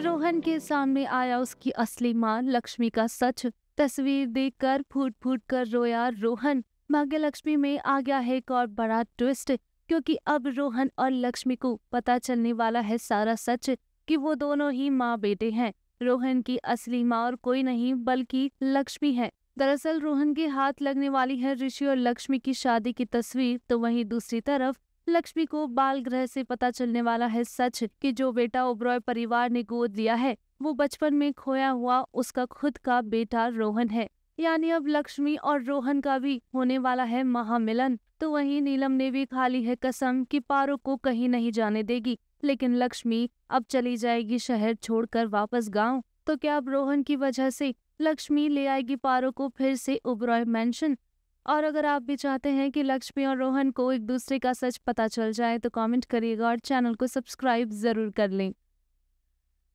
रोहन के सामने आया उसकी असली माँ लक्ष्मी का सच तस्वीर देखकर फूट फूट कर रोया रोहन भाग्य लक्ष्मी में आ गया है एक और बड़ा ट्विस्ट क्योंकि अब रोहन और लक्ष्मी को पता चलने वाला है सारा सच कि वो दोनों ही माँ बेटे हैं रोहन की असली माँ और कोई नहीं बल्कि लक्ष्मी है दरअसल रोहन के हाथ लगने वाली है ऋषि और लक्ष्मी की शादी की तस्वीर तो वहीं दूसरी तरफ लक्ष्मी को बाल ग्रह से पता चलने वाला है सच कि जो बेटा ओब्रॉय परिवार ने गोद लिया है वो बचपन में खोया हुआ उसका खुद का बेटा रोहन है यानी अब लक्ष्मी और रोहन का भी होने वाला है महामिलन तो वहीं नीलम ने भी खाली है कसम कि पारो को कहीं नहीं जाने देगी लेकिन लक्ष्मी अब चली जाएगी शहर छोड़कर वापस गांव तो क्या अब रोहन की वजह से लक्ष्मी ले आएगी पारो को फिर से उबरॉय मेंशन और अगर आप भी चाहते हैं कि लक्ष्मी और रोहन को एक दूसरे का सच पता चल जाए तो कमेंट करिएगा और चैनल को सब्सक्राइब ज़रूर कर लें